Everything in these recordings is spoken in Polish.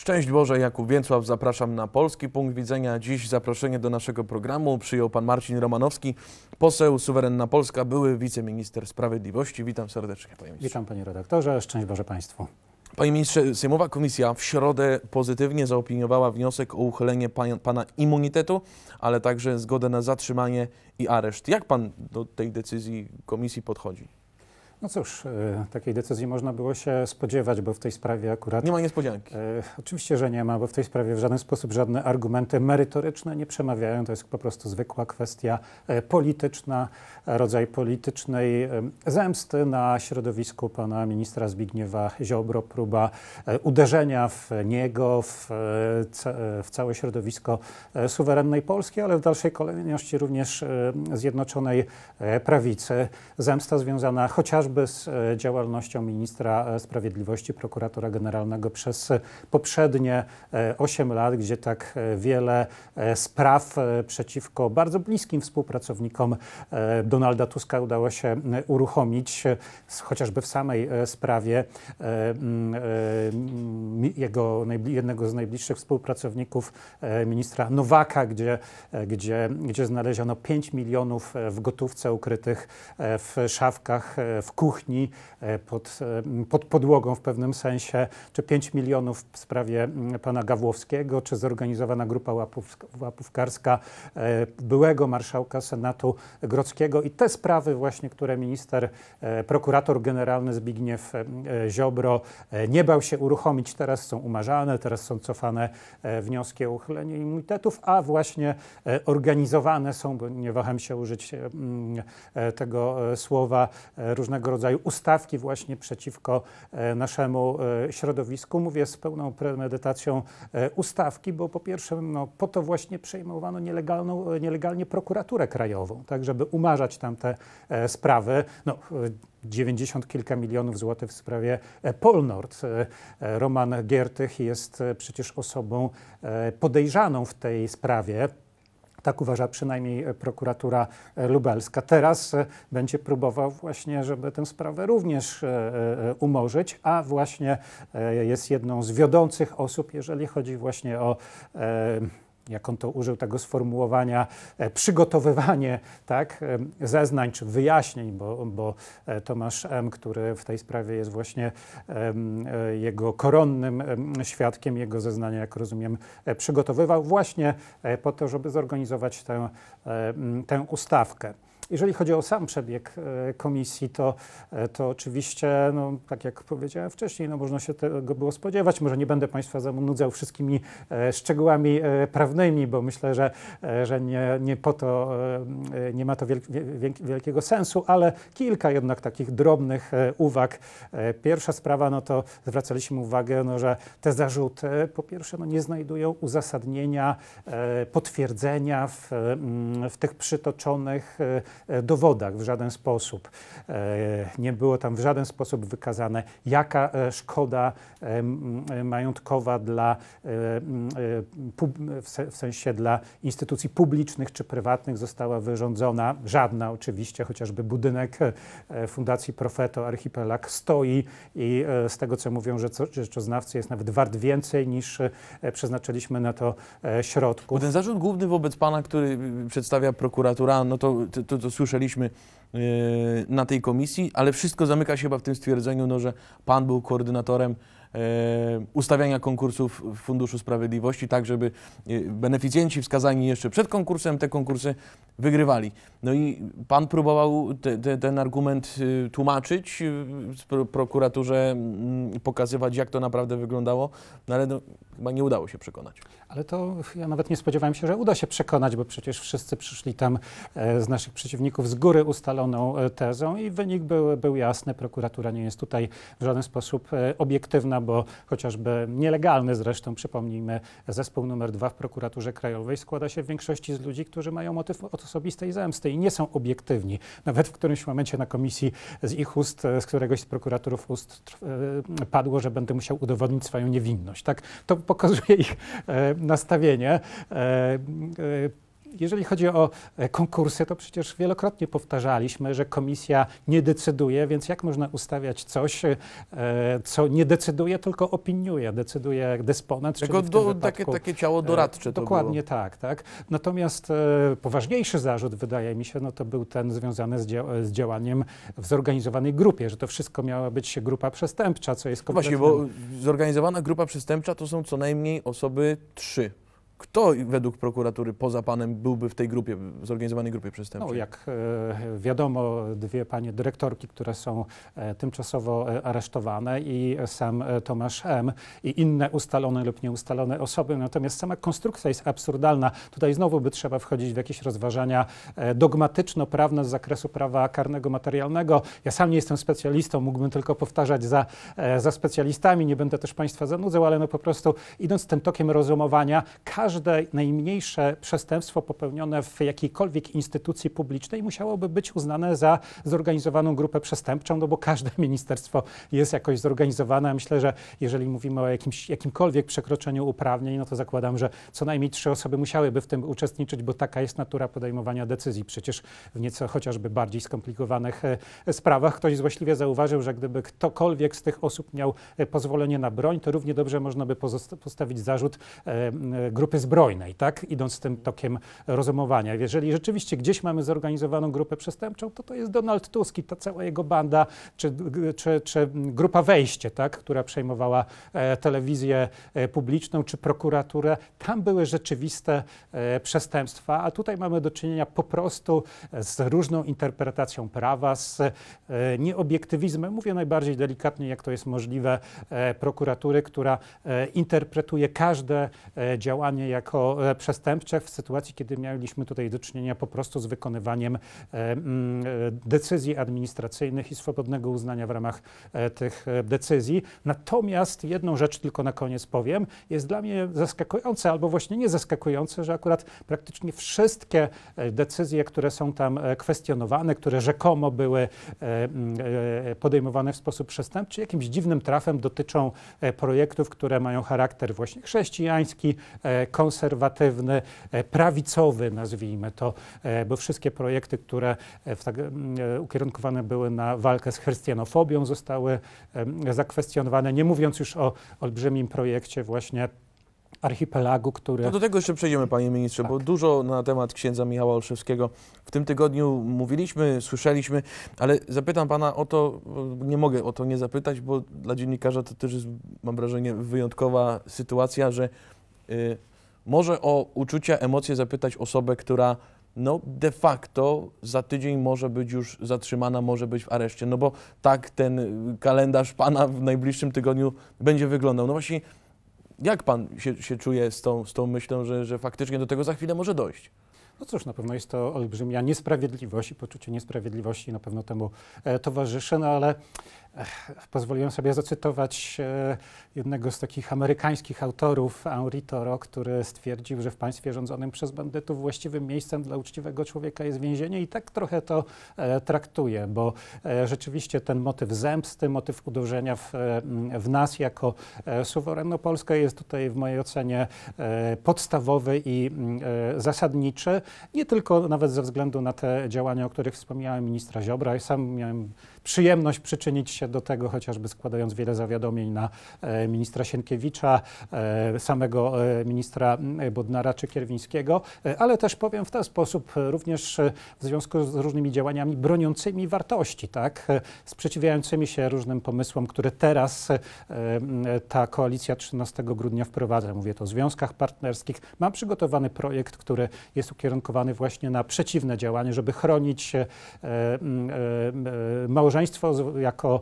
Szczęść Boże, Jakub Więcław, zapraszam na Polski Punkt Widzenia. Dziś zaproszenie do naszego programu przyjął pan Marcin Romanowski, poseł Suwerenna Polska, były wiceminister sprawiedliwości. Witam serdecznie, panie ministrze. Witam, panie redaktorze. Szczęść Boże Państwu. Panie ministrze, Sejmowa Komisja w środę pozytywnie zaopiniowała wniosek o uchylenie pan, pana immunitetu, ale także zgodę na zatrzymanie i areszt. Jak pan do tej decyzji komisji podchodzi? No cóż, e, takiej decyzji można było się spodziewać, bo w tej sprawie akurat. Nie ma niespodzianki. E, oczywiście, że nie ma, bo w tej sprawie w żaden sposób żadne argumenty merytoryczne nie przemawiają. To jest po prostu zwykła kwestia e, polityczna, rodzaj politycznej zemsty na środowisku pana ministra Zbigniewa Ziobro, próba uderzenia w niego, w, w całe środowisko suwerennej Polski, ale w dalszej kolejności również Zjednoczonej Prawicy. Zemsta związana chociażby chociażby z e, działalnością ministra e, sprawiedliwości, prokuratora generalnego przez e, poprzednie 8 lat, gdzie tak wiele spraw przeciwko bardzo bliskim współpracownikom Donalda Tuska udało się uruchomić, chociażby w samej sprawie jego, jednego z najbliższych współpracowników, ministra Nowaka, gdzie, gdzie, gdzie znaleziono 5 milionów w gotówce ukrytych w szafkach w kuchni e, pod, e, pod podłogą w pewnym sensie, czy 5 milionów w sprawie mm, pana Gawłowskiego, czy zorganizowana grupa łapówkarska e, byłego marszałka Senatu Grodzkiego i te sprawy właśnie, które minister, prokurator generalny Zbigniew Ziobro nie bał się uruchomić, teraz są umarzane, teraz są cofane wnioski o uchylenie immunitetów, a właśnie organizowane są, bo nie waham się użyć mm, tego słowa, różnego pewnego rodzaju ustawki właśnie przeciwko e, naszemu e, środowisku. Mówię z pełną premedytacją e, ustawki, bo po pierwsze no, po to właśnie przejmowano nielegalną, nielegalnie prokuraturę krajową, tak żeby umarzać tamte sprawy. No, 90 kilka milionów złotych w sprawie Polnord. Roman Giertych jest przecież osobą podejrzaną w tej sprawie. Tak uważa przynajmniej prokuratura lubelska. Teraz e, będzie próbował właśnie, żeby tę sprawę również e, e, umorzyć, a właśnie jest jedną z wiodących osób, jeżeli chodzi właśnie o jak on to użył tego sformułowania, e, przygotowywanie tak, e, zeznań czy wyjaśnień, bo, bo e, Tomasz M., który w tej sprawie jest właśnie jego koronnym świadkiem, jego zeznania, jak rozumiem, przygotowywał właśnie po to, żeby zorganizować tę, tę ustawkę. Jeżeli chodzi o sam przebieg e, komisji, to, e, to oczywiście, no, tak jak powiedziałem wcześniej, no, można się tego było spodziewać. Może nie będę Państwa zanudzał wszystkimi e, szczegółami prawnymi, bo myślę, że, że nie, nie po to, nie ma to wielkiego sensu, ale kilka jednak takich drobnych uwag. Pierwsza sprawa, no to zwracaliśmy uwagę, no, że te zarzuty po pierwsze no, nie znajdują uzasadnienia, potwierdzenia w, mm, w tych przytoczonych E, dowodach w żaden sposób. E, nie było tam w żaden sposób wykazane, jaka e, szkoda majątkowa dla, w sensie dla instytucji publicznych czy prywatnych została wyrządzona. Żadna oczywiście, chociażby budynek Fundacji Profeto Archipelag stoi i z tego co mówią rzeczoznawcy jest nawet wart więcej niż przeznaczyliśmy na to środków. Bo ten zarząd główny wobec pana, który przedstawia prokuratura, no to, to, to słyszeliśmy yy, na tej komisji, ale wszystko zamyka się chyba w tym stwierdzeniu, no, że Pan był koordynatorem E, ustawiania konkursów w Funduszu Sprawiedliwości, tak żeby e, beneficjenci wskazani jeszcze przed konkursem te konkursy wygrywali. No i pan próbował te, te, ten argument e, tłumaczyć w prokuraturze, mm, pokazywać jak to naprawdę wyglądało, no ale no, chyba nie udało się przekonać. Ale to ja nawet nie spodziewałem się, że uda się przekonać, bo przecież wszyscy przyszli tam z naszych przeciwników z góry ustaloną tezą i wynik był, był jasny. Prokuratura nie jest tutaj w żaden sposób obiektywna bo chociażby nielegalny zresztą, przypomnijmy, zespół numer dwa w prokuraturze krajowej składa się w większości z ludzi, którzy mają motyw od osobistej zemsty i nie są obiektywni. Nawet w którymś momencie na komisji z ich ust, z któregoś z prokuratorów ust e, padło, że będę musiał udowodnić swoją niewinność. Tak, to pokazuje ich e, nastawienie. E, jeżeli chodzi o e, konkursy, to przecież wielokrotnie powtarzaliśmy, że komisja nie decyduje, więc jak można ustawiać coś, e, co nie decyduje, tylko opiniuje, decyduje dysponent. Tego do, wypadku, takie, takie ciało e, doradcze. Dokładnie tak, tak. Natomiast poważniejszy zarzut, wydaje mi się, no to był ten związany z, z działaniem w zorganizowanej grupie, że to wszystko miała być grupa przestępcza, co jest kompletnie... No właśnie, bo zorganizowana grupa przestępcza to są co najmniej osoby trzy kto według prokuratury poza panem byłby w tej grupie, w zorganizowanej grupie przestępczej? No, jak e, wiadomo, dwie panie dyrektorki, które są e, tymczasowo e, aresztowane i sam Tomasz M. i inne ustalone lub nieustalone osoby. Natomiast sama konstrukcja jest absurdalna. Tutaj znowu by trzeba wchodzić w jakieś rozważania dogmatyczno-prawne z zakresu prawa karnego materialnego. Ja sam nie jestem specjalistą, mógłbym tylko powtarzać za, za specjalistami, nie będę też Państwa zanudzał, ale no po prostu idąc tym tokiem rozumowania, każdy każde najmniejsze przestępstwo popełnione w jakiejkolwiek instytucji publicznej musiałoby być uznane za zorganizowaną grupę przestępczą, no bo każde ministerstwo jest jakoś zorganizowane. Myślę, że jeżeli mówimy o jakimś, jakimkolwiek przekroczeniu uprawnień, no to zakładam, że co najmniej trzy osoby musiałyby w tym uczestniczyć, bo taka jest natura podejmowania decyzji. Przecież w nieco chociażby bardziej skomplikowanych e, sprawach ktoś złośliwie zauważył, że gdyby ktokolwiek z tych osób miał e, pozwolenie na broń, to równie dobrze można by postawić zarzut e, grupy zbrojnej, tak? Idąc tym tokiem rozumowania. Jeżeli rzeczywiście gdzieś mamy zorganizowaną grupę przestępczą, to to jest Donald Tusk i ta cała jego banda, czy, czy, czy grupa Wejście, tak? Która przejmowała e, telewizję e, publiczną, czy prokuraturę. Tam były rzeczywiste e, przestępstwa, a tutaj mamy do czynienia po prostu z różną interpretacją prawa, z e, nieobiektywizmem, mówię najbardziej delikatnie, jak to jest możliwe, e, prokuratury, która e, interpretuje każde działanie jako e, przestępcze w sytuacji, kiedy mieliśmy tutaj do czynienia po prostu z wykonywaniem e, mm, e, decyzji administracyjnych i swobodnego uznania w ramach tych decyzji. Natomiast jedną rzecz tylko na koniec powiem, jest dla mnie zaskakujące, albo właśnie nie zaskakujące, że akurat praktycznie wszystkie decyzje, które są tam kwestionowane, które rzekomo były mm, podejmowane w sposób przestępczy, jakimś dziwnym trafem dotyczą projektów, które mają charakter właśnie chrześcijański, konserwatywny, e, prawicowy, nazwijmy to, e, bo wszystkie projekty, które e, tak, ukierunkowane były na walkę z chrystianofobią, zostały zakwestionowane, nie mówiąc już o olbrzymim projekcie właśnie archipelagu, który... To no do tego jeszcze przejdziemy, panie ministrze, tak. bo dużo na temat księdza Michała Olszewskiego w tym tygodniu mówiliśmy, słyszeliśmy, ale zapytam pana o to, nie mogę o to nie zapytać, bo dla dziennikarza to też jest, mam wrażenie, wyjątkowa sytuacja, że y, może o uczucia, emocje zapytać osobę, która no de facto za tydzień może być już zatrzymana, może być w areszcie, no bo tak ten kalendarz pana w najbliższym tygodniu będzie wyglądał. No właśnie, jak pan się, się czuje z tą, z tą myślą, że, że faktycznie do tego za chwilę może dojść? No cóż, na pewno jest to olbrzymia niesprawiedliwość i poczucie niesprawiedliwości na pewno temu e, towarzyszy, no ale e, pozwoliłem sobie zacytować e, jednego z takich amerykańskich autorów, Henri Toro, który stwierdził, że w państwie rządzonym przez bandytów właściwym miejscem dla uczciwego człowieka jest więzienie i tak trochę to e, traktuje, bo e, rzeczywiście ten motyw zemsty, motyw uderzenia w, e, w nas jako e, suwerenną Polskę jest tutaj w mojej ocenie podstawowy i mm, zasadniczy nie tylko nawet ze względu na te działania, o których wspomniałem ministra Ziobra. Ja sam miałem przyjemność przyczynić się do tego, chociażby składając wiele zawiadomień na e, ministra Sienkiewicza, e, samego e, ministra Bodnara czy Kierwińskiego, ale też powiem w ten sposób, również w związku z różnymi działaniami broniącymi wartości, tak, sprzeciwiającymi się różnym pomysłom, które teraz ta koalicja 13 grudnia wprowadza. Mówię to o związkach partnerskich. Mam przygotowany projekt, który jest ukierunkowany ukierunkowany właśnie na przeciwne działanie, żeby chronić e, e, e, małżeństwo jako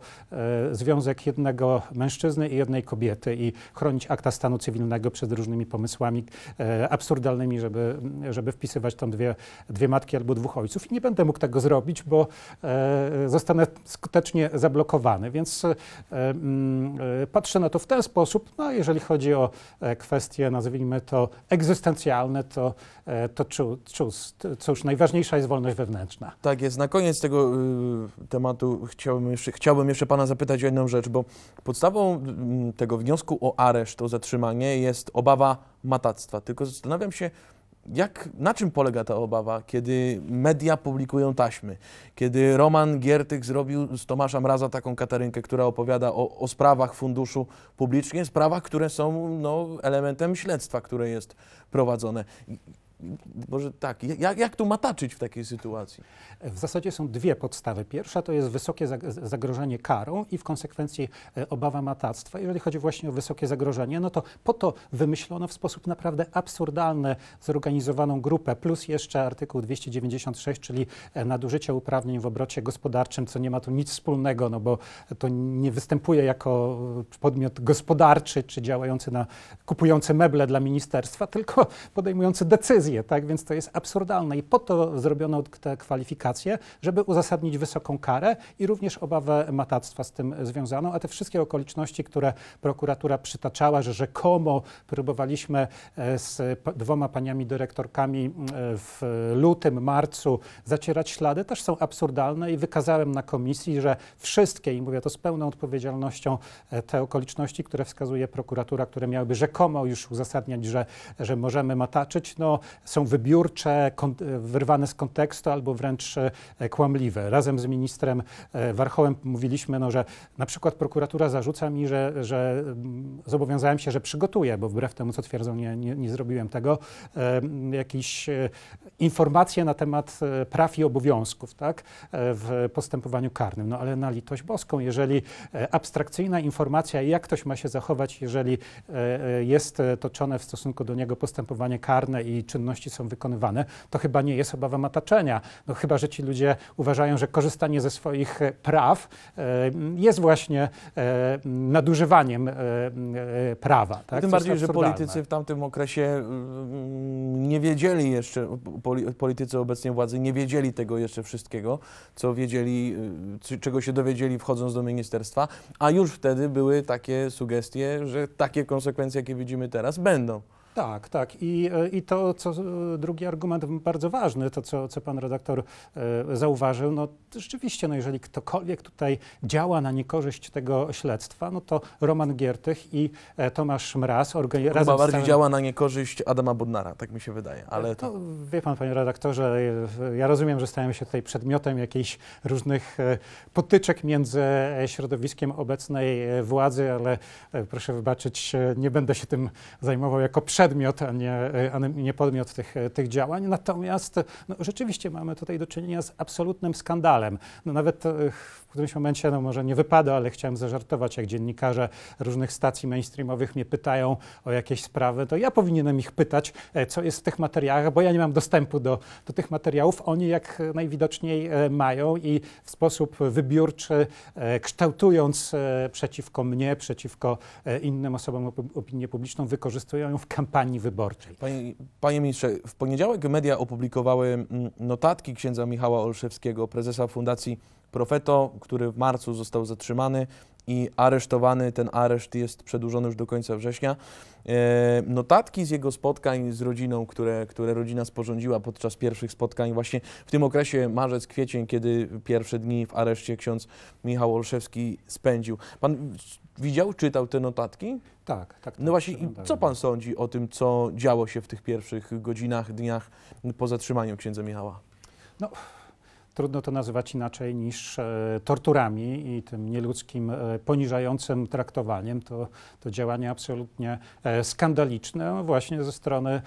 związek jednego mężczyzny i jednej kobiety i chronić akta stanu cywilnego przed różnymi pomysłami absurdalnymi, żeby, żeby wpisywać tam dwie, dwie matki albo dwóch ojców. I nie będę mógł tego zrobić, bo zostanę skutecznie zablokowany. Więc patrzę na to w ten sposób. No, jeżeli chodzi o kwestie, nazwijmy to egzystencjalne, to, to, choose. Cóż, najważniejsza jest wolność wewnętrzna. Tak jest. Na koniec tego y, tematu chciałbym jeszcze, chciałbym jeszcze Pana zapytać o jedną rzecz, bo podstawą tego wniosku o areszt, o zatrzymanie jest obawa matactwa. Tylko zastanawiam się, jak, na czym polega ta obawa, kiedy media publikują taśmy? Kiedy Roman Giertych zrobił z Tomasza Mraza taką Katarynkę, która opowiada o, o sprawach funduszu publicznie, sprawach, które są no, elementem śledztwa, które jest prowadzone może tak, jak, jak tu mataczyć w takiej sytuacji? W zasadzie są dwie podstawy. Pierwsza to jest wysokie zagrożenie karą i w konsekwencji e, obawa matactwa. Jeżeli chodzi właśnie o wysokie zagrożenie, no to po to wymyślono w sposób naprawdę absurdalny zorganizowaną grupę, plus jeszcze artykuł 296, czyli e, nadużycie uprawnień w obrocie gospodarczym, co nie ma tu nic wspólnego, no bo to nie występuje jako podmiot gospodarczy czy działający na kupujący meble dla ministerstwa, tylko podejmujący decyzje tak? Więc to jest absurdalne i po to zrobiono te kwalifikacje, żeby uzasadnić wysoką karę i również obawę matactwa z tym związaną, a te wszystkie okoliczności, które prokuratura przytaczała, że rzekomo próbowaliśmy e, z dwoma paniami dyrektorkami e, w lutym, marcu zacierać ślady, też są absurdalne i wykazałem na komisji, że wszystkie, i mówię to z pełną odpowiedzialnością, e, te okoliczności, które wskazuje prokuratura, które miałyby rzekomo już uzasadniać, że, że możemy mataczyć, no są wybiórcze, wyrwane z kontekstu albo wręcz e, kłamliwe. Razem z ministrem e, Warchołem mówiliśmy, no, że na przykład prokuratura zarzuca mi, że, że mm, zobowiązałem się, że przygotuję, bo wbrew temu, co twierdzą, nie, nie, nie zrobiłem tego, e, jakieś informacje na temat praw i obowiązków tak, w postępowaniu karnym. No ale na litość boską, jeżeli abstrakcyjna informacja, jak ktoś ma się zachować, jeżeli jest toczone w stosunku do niego postępowanie karne i czynność czynności są wykonywane, to chyba nie jest obawą mataczenia. No, chyba, że ci ludzie uważają, że korzystanie ze swoich e, praw e, jest właśnie e, nadużywaniem prawa. Tak? Tym bardziej, że politycy w tamtym okresie mm, nie wiedzieli jeszcze, politycy obecnie władzy nie wiedzieli tego jeszcze wszystkiego, co wiedzieli, y, czego się dowiedzieli wchodząc do ministerstwa, a już wtedy były takie sugestie, że takie konsekwencje, jakie widzimy teraz, będą. Tak, tak. I, e, i to, co e, drugi argument bardzo ważny, to co, co pan redaktor e, zauważył, no rzeczywiście, no jeżeli ktokolwiek tutaj działa na niekorzyść tego śledztwa, no to Roman Giertych i Tomasz Mraz organizują. Chyba bardziej całym... działa na niekorzyść Adama Bodnara, tak mi się wydaje. Ale to... wie pan, panie redaktorze, ja rozumiem, że stajemy się tutaj przedmiotem jakichś różnych potyczek między środowiskiem obecnej władzy, ale proszę wybaczyć, nie będę się tym zajmował jako przed przedmiot, a nie, a nie podmiot tych, tych działań. Natomiast no, rzeczywiście mamy tutaj do czynienia z absolutnym skandalem. No, nawet e, w którymś momencie, no może nie wypada, ale chciałem zażartować, jak dziennikarze różnych stacji mainstreamowych mnie pytają o jakieś sprawy, to ja powinienem ich pytać, e, co jest w tych materiałach, bo ja nie mam dostępu do, do tych materiałów. Oni jak najwidoczniej e, mają i w sposób wybiórczy, e, kształtując przeciwko mnie, przeciwko innym osobom opinię publiczną, wykorzystują ją w kampanii wyborczej. Panie, panie ministrze, w poniedziałek media opublikowały mm, notatki księdza Michała Olszewskiego, prezesa Fundacji Profeto, który w marcu został zatrzymany i aresztowany, ten areszt jest przedłużony już do końca września. E, notatki z jego spotkań z rodziną, które, które rodzina sporządziła podczas pierwszych spotkań, właśnie w tym okresie marzec, kwiecień, kiedy pierwsze dni w areszcie ksiądz Michał Olszewski spędził. Pan widział, czytał te notatki? Tak, tak. tak no właśnie, co pan sądzi o tym, co działo się w tych pierwszych godzinach, dniach po zatrzymaniu księdza Michała? No, trudno to nazywać inaczej niż e, torturami i tym nieludzkim, e, poniżającym traktowaniem. To, to działanie absolutnie e, skandaliczne no właśnie ze strony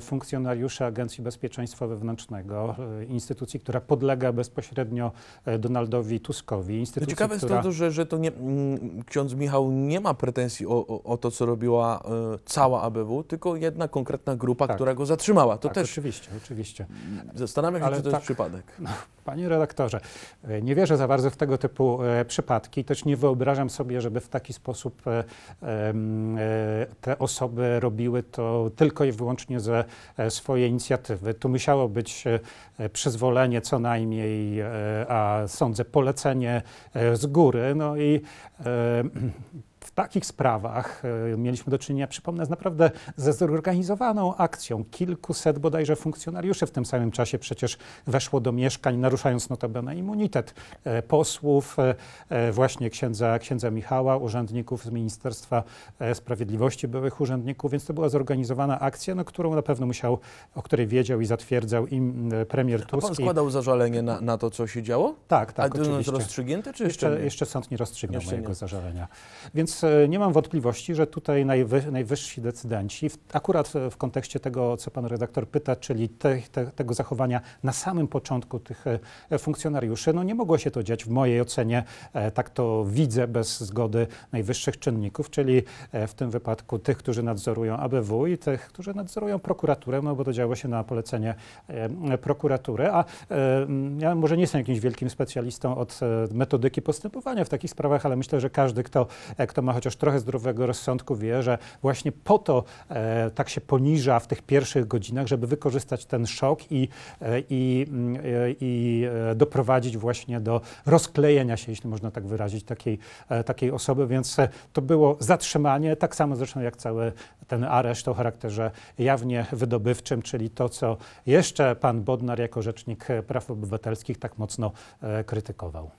funkcjonariuszy Agencji Bezpieczeństwa Wewnętrznego, instytucji, która podlega bezpośrednio Donaldowi Tuskowi. No instytucji, Ciekawe która... jest to, że, że to nie, mm, ksiądz Michał nie ma pretensji o, o, o to, co robiła cała ABW, tylko jedna konkretna grupa, tak. która go zatrzymała. To tak, też. Oczywiście, oczywiście. Zastanawiam się, Ale czy to tak, jest przypadek. No, Panie redaktorze, e, nie wierzę za bardzo w tego typu e, przypadki. Też nie wyobrażam sobie, żeby w taki sposób e, te osoby robiły to tylko i wyłącznie ze swojej inicjatywy. Tu musiało być przyzwolenie co najmniej, a sądzę polecenie z góry. No i takich sprawach e, mieliśmy do czynienia, przypomnę, z naprawdę ze zorganizowaną akcją. Kilkuset bodajże funkcjonariuszy w tym samym czasie przecież weszło do mieszkań, naruszając notabene immunitet e, posłów, e, właśnie księdza, księdza Michała, urzędników z Ministerstwa Sprawiedliwości, byłych urzędników, więc to była zorganizowana akcja, no, którą na pewno musiał, o której wiedział i zatwierdzał im premier Tusk. A pan składał zażalenie na, na to, co się działo? Tak, tak, A oczywiście. rozstrzygnięte, czy jeszcze, jeszcze, nie? jeszcze sąd nie rozstrzygnął jeszcze mojego nie. zażalenia. Więc E, nie mam wątpliwości, że tutaj najwy, najwyżsi decydenci, w, akurat w kontekście tego, co pan redaktor pyta, czyli te, te, tego zachowania na samym początku tych e, funkcjonariuszy, no nie mogło się to dziać w mojej ocenie, e, tak to widzę, bez zgody najwyższych czynników, czyli w tym wypadku tych, którzy nadzorują ABW i tych, którzy nadzorują prokuraturę, no bo to działo się na polecenie prokuratury, a ja może nie jestem jakimś wielkim specjalistą od metodyki postępowania w takich sprawach, ale myślę, że każdy, kto, kto ma ma chociaż trochę zdrowego rozsądku, wie, że właśnie po to e, tak się poniża w tych pierwszych godzinach, żeby wykorzystać ten szok i, e, i, e, i e, doprowadzić właśnie do rozklejenia się, jeśli można tak wyrazić, takiej, takiej osoby. Więc to było zatrzymanie, tak samo zresztą jak cały ten areszt o charakterze jawnie wydobywczym, czyli to, co jeszcze pan Bodnar jako rzecznik praw obywatelskich tak mocno krytykował.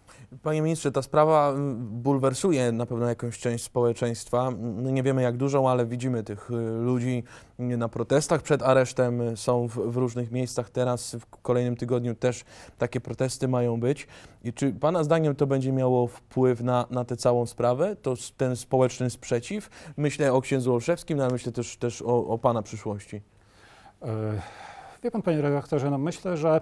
Panie ministrze, ta sprawa mm, bulwersuje na pewno jakąś część społeczeństwa. Nie wiemy jak dużą, ale widzimy tych y, ludzi na protestach przed aresztem, y, są w, w różnych miejscach. Teraz w kolejnym tygodniu też takie protesty mają być. I czy Pana zdaniem to będzie miało wpływ na, na tę całą sprawę, to ten społeczny sprzeciw? Myślę o księdzu Olszewskim, no ale myślę też, też o, o Pana przyszłości. E, wie Pan, Panie redaktorze, no myślę, że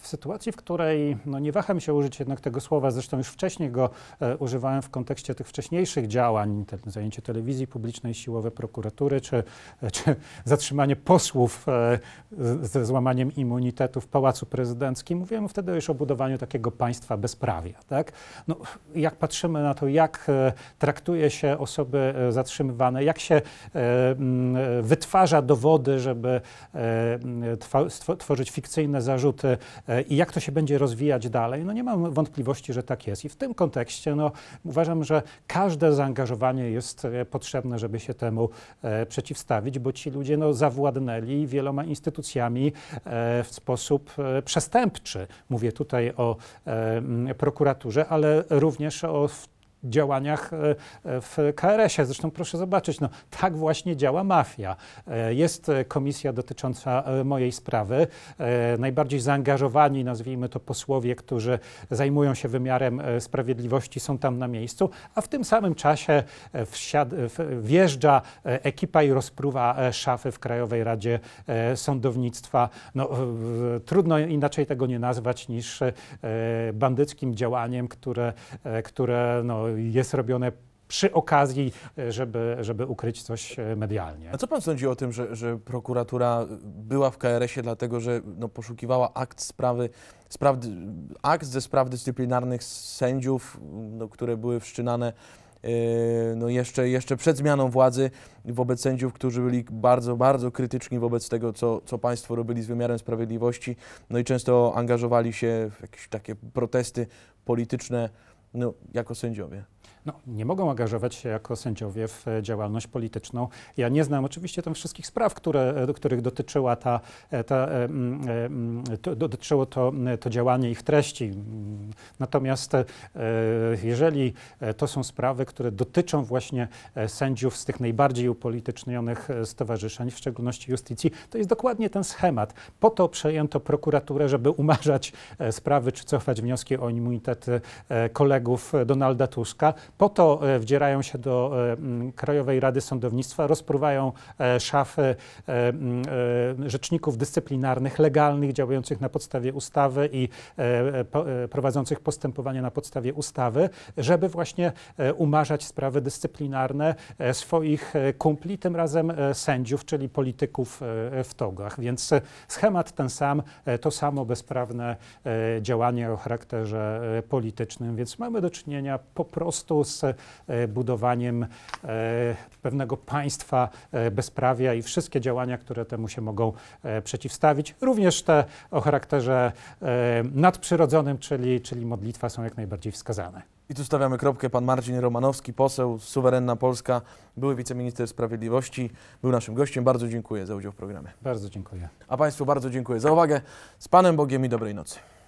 w sytuacji, w której no nie waham się użyć jednak tego słowa, zresztą już wcześniej go e, używałem w kontekście tych wcześniejszych działań, te, zajęcie telewizji publicznej, siłowe prokuratury, czy, czy zatrzymanie posłów e, ze złamaniem immunitetu w Pałacu Prezydenckim, mówiłem wtedy już o budowaniu takiego państwa bezprawia. Tak? No, jak patrzymy na to, jak e, traktuje się osoby e, zatrzymywane, jak się e, m, e, wytwarza dowody, żeby tworzyć fikcyjne zarzuty, E, i jak to się będzie rozwijać dalej, no nie mam wątpliwości, że tak jest. I w tym kontekście no, uważam, że każde zaangażowanie jest e, potrzebne, żeby się temu e, przeciwstawić, bo ci ludzie no, zawładnęli wieloma instytucjami w sposób przestępczy. Mówię tutaj o prokuraturze, ale również o działaniach e, e, w KRS-ie. Zresztą proszę zobaczyć, no, tak właśnie działa mafia. E, jest komisja dotycząca mojej sprawy. Najbardziej zaangażowani, nazwijmy to posłowie, którzy zajmują się wymiarem sprawiedliwości, są tam na miejscu, a w tym samym czasie wjeżdża ekipa i rozprówa szafy w Krajowej Radzie Sądownictwa. No, trudno inaczej tego nie nazwać niż bandyckim działaniem, które, które no, jest robione przy okazji, e, żeby, żeby ukryć coś e, medialnie. A co pan sądzi o tym, że, że prokuratura była w KRS-ie dlatego, że no, poszukiwała akt sprawy, spraw, akt ze spraw dyscyplinarnych sędziów, no, które były wszczynane e, no jeszcze, jeszcze przed zmianą władzy wobec sędziów, którzy byli bardzo, bardzo krytyczni wobec tego, co, co państwo robili z wymiarem sprawiedliwości, no i często angażowali się w jakieś takie protesty polityczne, no, jako sędziowie. no, nie mogą angażować się jako sędziowie w działalność polityczną. Ja nie znam oczywiście tam wszystkich spraw, które, do których dotyczyła ta, ta, to, dotyczyło to, to działanie ich treści. Natomiast e, jeżeli e, to są sprawy, które dotyczą właśnie e, sędziów z tych najbardziej upolitycznionych stowarzyszeń, w szczególności justycji, to jest dokładnie ten schemat. Po to przejęto prokuraturę, żeby umarzać sprawy czy cofać wnioski o immunitet kolegów Donalda Tuska po to e, wdzierają się do e, Krajowej Rady Sądownictwa, rozpruwają e, szafy rzeczników dyscyplinarnych, legalnych, działających na podstawie ustawy i prowadzących postępowania na podstawie ustawy, żeby właśnie umarzać sprawy dyscyplinarne swoich kumpli, tym razem sędziów, czyli polityków w togach. Więc schemat ten sam, to samo bezprawne działanie o charakterze politycznym, więc mamy do czynienia po prostu z z e, budowaniem e, pewnego państwa e, bezprawia i wszystkie działania, które temu się mogą przeciwstawić. Również te o charakterze nadprzyrodzonym, czyli, czyli modlitwa, są jak najbardziej wskazane. I tu stawiamy kropkę. Pan Marcin Romanowski, poseł, suwerenna Polska, były wiceminister sprawiedliwości, był naszym gościem. Bardzo dziękuję za udział w programie. Bardzo dziękuję. A Państwu bardzo dziękuję za uwagę. Z Panem Bogiem i dobrej nocy.